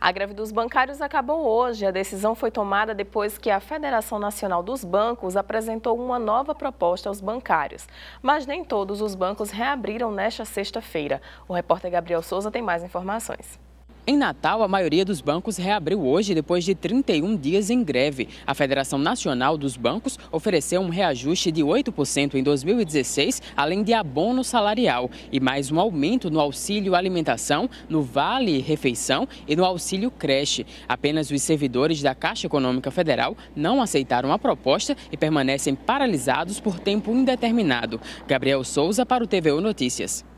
A greve dos bancários acabou hoje. A decisão foi tomada depois que a Federação Nacional dos Bancos apresentou uma nova proposta aos bancários. Mas nem todos os bancos reabriram nesta sexta-feira. O repórter Gabriel Souza tem mais informações. Em Natal, a maioria dos bancos reabriu hoje depois de 31 dias em greve. A Federação Nacional dos Bancos ofereceu um reajuste de 8% em 2016, além de abono salarial e mais um aumento no auxílio alimentação, no vale refeição e no auxílio creche. Apenas os servidores da Caixa Econômica Federal não aceitaram a proposta e permanecem paralisados por tempo indeterminado. Gabriel Souza para o TVU Notícias.